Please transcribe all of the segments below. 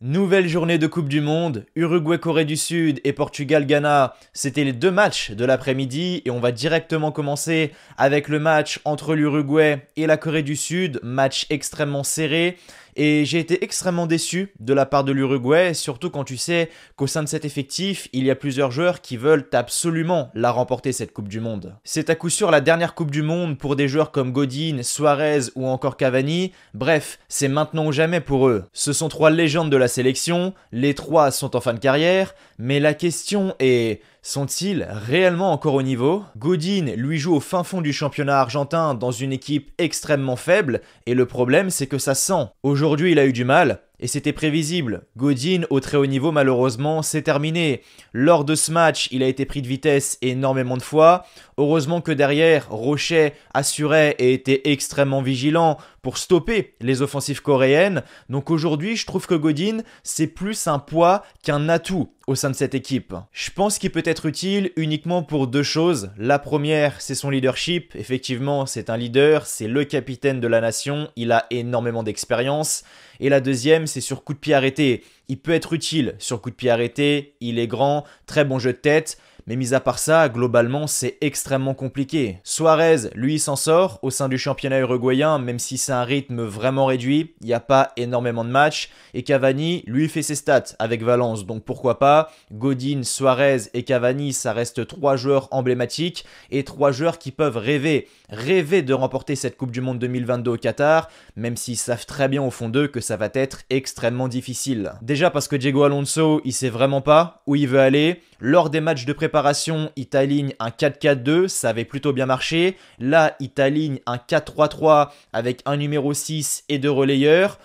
Nouvelle journée de Coupe du Monde, Uruguay-Corée du Sud et Portugal-Ghana, c'était les deux matchs de l'après-midi et on va directement commencer avec le match entre l'Uruguay et la Corée du Sud, match extrêmement serré et j'ai été extrêmement déçu de la part de l'Uruguay, surtout quand tu sais qu'au sein de cet effectif, il y a plusieurs joueurs qui veulent absolument la remporter cette Coupe du Monde. C'est à coup sûr la dernière Coupe du Monde pour des joueurs comme Godin, Suarez ou encore Cavani, bref, c'est maintenant ou jamais pour eux. Ce sont trois légendes de la sélection, les trois sont en fin de carrière, mais la question est, sont-ils réellement encore au niveau Godin lui joue au fin fond du championnat argentin dans une équipe extrêmement faible, et le problème c'est que ça sent. Aujourd'hui il a eu du mal, et c'était prévisible. Godin, au très haut niveau, malheureusement, c'est terminé. Lors de ce match, il a été pris de vitesse énormément de fois. Heureusement que derrière, Rocher assurait et était extrêmement vigilant pour stopper les offensives coréennes. Donc aujourd'hui, je trouve que Godin, c'est plus un poids qu'un atout au sein de cette équipe. Je pense qu'il peut être utile uniquement pour deux choses. La première, c'est son leadership. Effectivement, c'est un leader, c'est le capitaine de la nation, il a énormément d'expérience. Et la deuxième, c'est sur coup de pied arrêté. Il peut être utile sur coup de pied arrêté, il est grand, très bon jeu de tête, mais mis à part ça, globalement, c'est extrêmement compliqué. Suarez, lui, s'en sort au sein du championnat uruguayen, même si c'est un rythme vraiment réduit, il n'y a pas énormément de matchs. Et Cavani, lui, fait ses stats avec Valence, donc pourquoi pas. Godin, Suarez et Cavani, ça reste trois joueurs emblématiques et trois joueurs qui peuvent rêver, rêver de remporter cette Coupe du Monde 2022 au Qatar, même s'ils savent très bien au fond d'eux que ça va être extrêmement difficile. Déjà parce que Diego Alonso, il sait vraiment pas où il veut aller. Lors des matchs de préparation, il t'aligne un 4-4-2, ça avait plutôt bien marché. Là, il t'aligne un 4-3-3 avec un numéro 6 et deux relayeurs.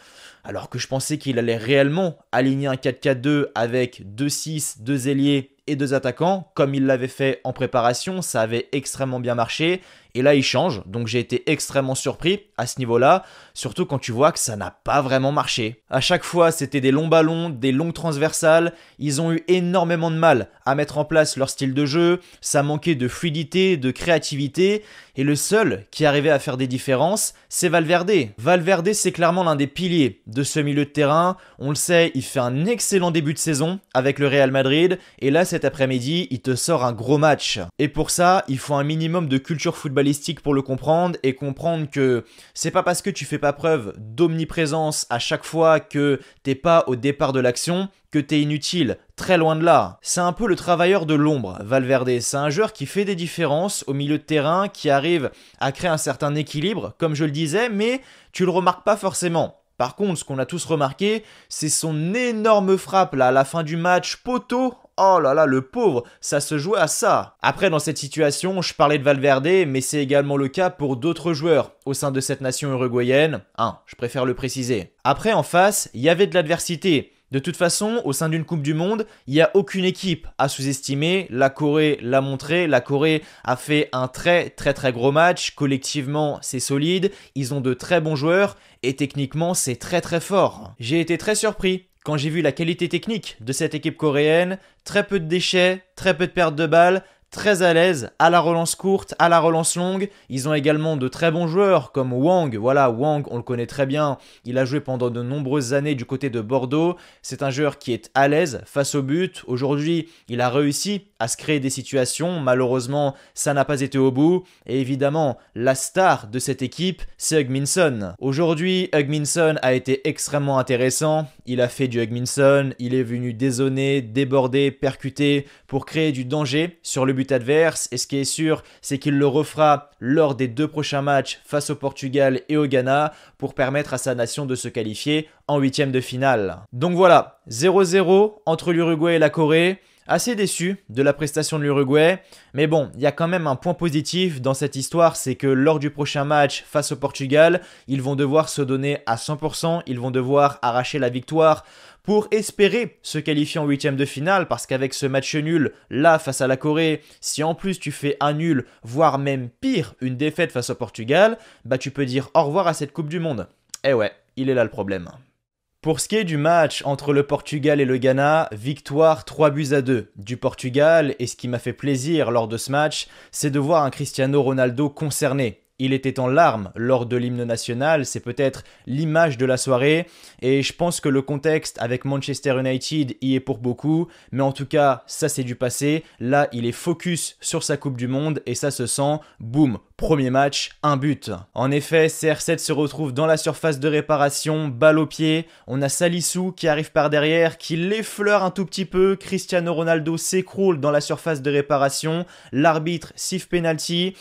Alors que je pensais qu'il allait réellement aligner un 4-4-2 avec 2-6, 2 ailiers et deux attaquants, comme il l'avait fait en préparation, ça avait extrêmement bien marché, et là il change, donc j'ai été extrêmement surpris à ce niveau-là, surtout quand tu vois que ça n'a pas vraiment marché. À chaque fois, c'était des longs ballons, des longues transversales, ils ont eu énormément de mal à mettre en place leur style de jeu, ça manquait de fluidité, de créativité, et le seul qui arrivait à faire des différences, c'est Valverde. Valverde, c'est clairement l'un des piliers de ce milieu de terrain, on le sait, il fait un excellent début de saison avec le Real Madrid, et là cet après-midi, il te sort un gros match. Et pour ça, il faut un minimum de culture footballistique pour le comprendre et comprendre que c'est pas parce que tu fais pas preuve d'omniprésence à chaque fois que t'es pas au départ de l'action que t'es inutile, très loin de là. C'est un peu le travailleur de l'ombre, Valverde. C'est un joueur qui fait des différences au milieu de terrain, qui arrive à créer un certain équilibre, comme je le disais, mais tu le remarques pas forcément. Par contre, ce qu'on a tous remarqué, c'est son énorme frappe là à la fin du match, poteau. Oh là là, le pauvre, ça se jouait à ça. Après, dans cette situation, je parlais de Valverde, mais c'est également le cas pour d'autres joueurs au sein de cette nation uruguayenne. 1. Hein, je préfère le préciser. Après, en face, il y avait de l'adversité. De toute façon, au sein d'une Coupe du Monde, il n'y a aucune équipe à sous-estimer. La Corée l'a montré. La Corée a fait un très très très gros match. Collectivement, c'est solide. Ils ont de très bons joueurs et techniquement, c'est très très fort. J'ai été très surpris quand j'ai vu la qualité technique de cette équipe coréenne, très peu de déchets, très peu de pertes de balles, très à l'aise à la relance courte, à la relance longue. Ils ont également de très bons joueurs comme Wang. Voilà, Wang, on le connaît très bien. Il a joué pendant de nombreuses années du côté de Bordeaux. C'est un joueur qui est à l'aise face au but. Aujourd'hui, il a réussi à se créer des situations. Malheureusement, ça n'a pas été au bout. Et évidemment, la star de cette équipe, c'est Hugminson. Aujourd'hui, Hugminson a été extrêmement intéressant. Il a fait du Hugminson. Il est venu désonner, déborder, percuter pour créer du danger sur le but adverse. Et ce qui est sûr, c'est qu'il le refera lors des deux prochains matchs face au Portugal et au Ghana pour permettre à sa nation de se qualifier en huitième de finale. Donc voilà, 0-0 entre l'Uruguay et la Corée. Assez déçu de la prestation de l'Uruguay, mais bon, il y a quand même un point positif dans cette histoire, c'est que lors du prochain match face au Portugal, ils vont devoir se donner à 100%, ils vont devoir arracher la victoire pour espérer se qualifier en huitième de finale, parce qu'avec ce match nul là face à la Corée, si en plus tu fais un nul, voire même pire, une défaite face au Portugal, bah tu peux dire au revoir à cette Coupe du Monde. Eh ouais, il est là le problème. Pour ce qui est du match entre le Portugal et le Ghana, victoire 3 buts à 2 du Portugal, et ce qui m'a fait plaisir lors de ce match, c'est de voir un Cristiano Ronaldo concerné, il était en larmes lors de l'hymne national, c'est peut-être l'image de la soirée, et je pense que le contexte avec Manchester United y est pour beaucoup, mais en tout cas, ça c'est du passé, là il est focus sur sa Coupe du Monde, et ça se sent, boum, premier match, un but. En effet, CR7 se retrouve dans la surface de réparation, balle au pied, on a Salissou qui arrive par derrière, qui l'effleure un tout petit peu, Cristiano Ronaldo s'écroule dans la surface de réparation, l'arbitre siffle penalty,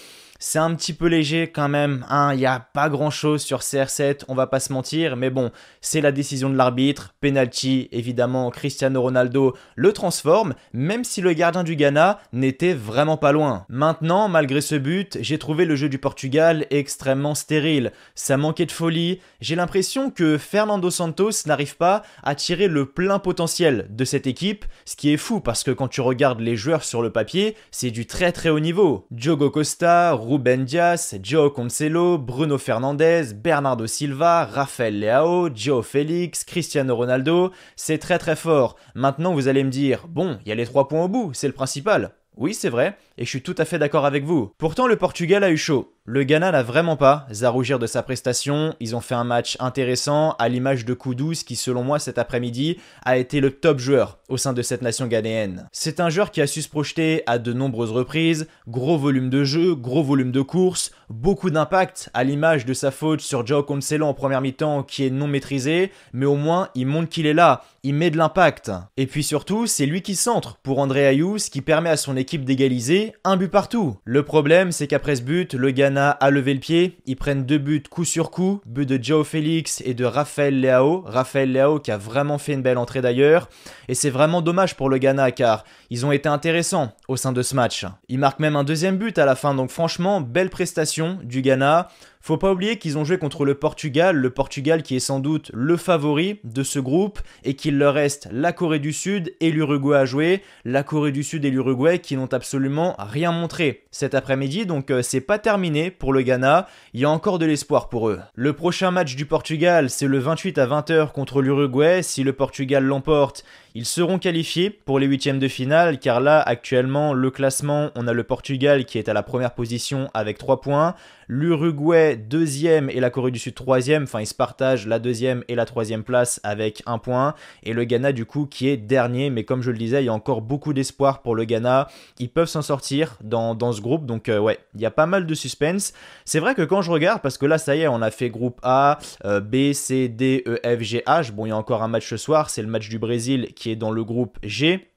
c'est un petit peu léger quand même, hein. il n'y a pas grand-chose sur CR7, on va pas se mentir, mais bon, c'est la décision de l'arbitre, penalty, évidemment, Cristiano Ronaldo le transforme, même si le gardien du Ghana n'était vraiment pas loin. Maintenant, malgré ce but, j'ai trouvé le jeu du Portugal extrêmement stérile, ça manquait de folie, j'ai l'impression que Fernando Santos n'arrive pas à tirer le plein potentiel de cette équipe, ce qui est fou parce que quand tu regardes les joueurs sur le papier, c'est du très très haut niveau. Diogo Costa, Ruben Dias, Joe Concelo, Bruno Fernandez, Bernardo Silva, Rafael Leao, Joe Félix, Cristiano Ronaldo, c'est très très fort. Maintenant vous allez me dire, bon, il y a les trois points au bout, c'est le principal. Oui, c'est vrai, et je suis tout à fait d'accord avec vous. Pourtant, le Portugal a eu chaud. Le Ghana n'a vraiment pas à rougir de sa prestation. Ils ont fait un match intéressant, à l'image de Koudouz qui, selon moi, cet après-midi, a été le top joueur au sein de cette nation ghanéenne. C'est un joueur qui a su se projeter à de nombreuses reprises, gros volume de jeu, gros volume de course, beaucoup d'impact, à l'image de sa faute sur Joe Cancelo en première mi-temps, qui est non maîtrisé, mais au moins, il montre qu'il est là, il met de l'impact. Et puis surtout, c'est lui qui centre pour André Ayous, qui permet à son équipe d'égaliser un but partout. Le problème, c'est qu'après ce but, le Ghana a levé le pied. Ils prennent deux buts coup sur coup, but de Joe Félix et de Raphaël Leao. Raphaël Leao qui a vraiment fait une belle entrée d'ailleurs. Et c'est vraiment dommage pour le Ghana car ils ont été intéressants au sein de ce match. Ils marquent même un deuxième but à la fin, donc franchement, belle prestation du Ghana. Faut pas oublier qu'ils ont joué contre le Portugal, le Portugal qui est sans doute le favori de ce groupe et qu'il leur reste la Corée du Sud et l'Uruguay à jouer, la Corée du Sud et l'Uruguay qui n'ont absolument rien montré cet après-midi, donc euh, c'est pas terminé pour le Ghana, il y a encore de l'espoir pour eux. Le prochain match du Portugal, c'est le 28 à 20h contre l'Uruguay, si le Portugal l'emporte, ils seront qualifiés pour les huitièmes de finale, car là actuellement le classement, on a le Portugal qui est à la première position avec 3 points, l'Uruguay deuxième et la Corée du Sud troisième. Enfin, ils se partagent la deuxième et la troisième place avec un point. Et le Ghana, du coup, qui est dernier. Mais comme je le disais, il y a encore beaucoup d'espoir pour le Ghana. Ils peuvent s'en sortir dans, ce groupe. Donc, euh, ouais, il y a pas mal de suspense. C'est vrai que quand je regarde, parce que là, ça y est, on a fait groupe A, euh, B, C, D, E, F, G, H. Bon, il y a encore un match ce soir. C'est le match du Brésil qui est dans le groupe G.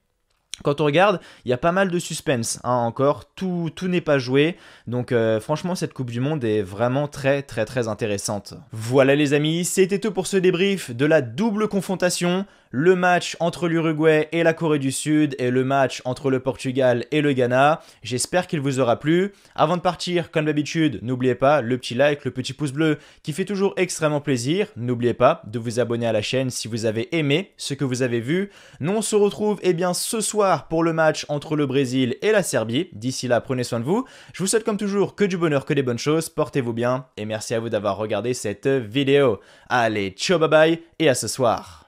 Quand on regarde, il y a pas mal de suspense hein, encore, tout, n'est pas joué, donc euh, franchement cette Coupe du Monde est vraiment très très très intéressante. Voilà les amis, c'était tout pour ce débrief de la double confrontation, le match entre l'Uruguay et la Corée du Sud et le match entre le Portugal et le Ghana. J'espère qu'il vous aura plu. Avant de partir, comme d'habitude, n'oubliez pas le petit like, le petit pouce bleu qui fait toujours extrêmement plaisir. N'oubliez pas de vous abonner à la chaîne si vous avez aimé ce que vous avez vu. Nous, on se retrouve eh bien, ce soir pour le match entre le Brésil et la Serbie. D'ici là, prenez soin de vous. Je vous souhaite comme toujours que du bonheur, que des bonnes choses. Portez-vous bien et merci à vous d'avoir regardé cette vidéo. Allez, ciao, bye bye et à ce soir.